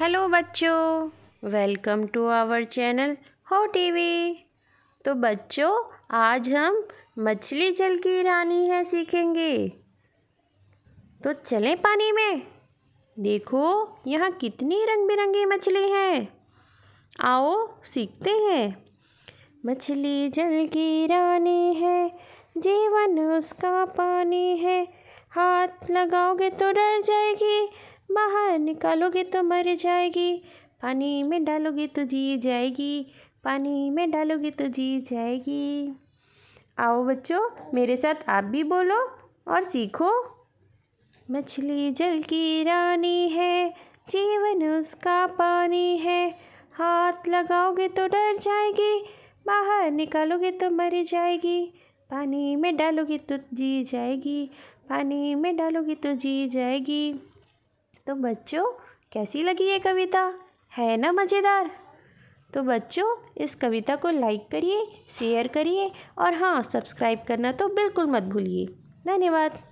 hello बच्चों welcome to our channel हो TV तो बच्चों आज हम मछली जल की रानी है सीखेंगे तो चलें पानी में देखो यहाँ कितनी रंग बिरंगी मछली है आओ सीखते हैं मछली जल की रानी है जीवन उसका पानी है हाथ लगाओगे तो डर जाएगी बाहर निकालोगे तो मर जाएगी पानी में डालोगे तो जी जाएगी पानी में डालोगे तो जी जाएगी आओ बच्चों मेरे साथ आप भी बोलो और सीखो मछली जल की रानी है जीवन उसका पानी है हाथ लगाओगे तो डर जाएगी बाहर निकालोगे तो मर जाएगी पानी में डालोगे तो जी जाएगी पानी में डालोगे तो जी जाएगी तो बच्चों कैसी लगी ये कविता है ना मज़ेदार तो बच्चों इस कविता को लाइक करिए शेयर करिए और हाँ सब्सक्राइब करना तो बिल्कुल मत भूलिए धन्यवाद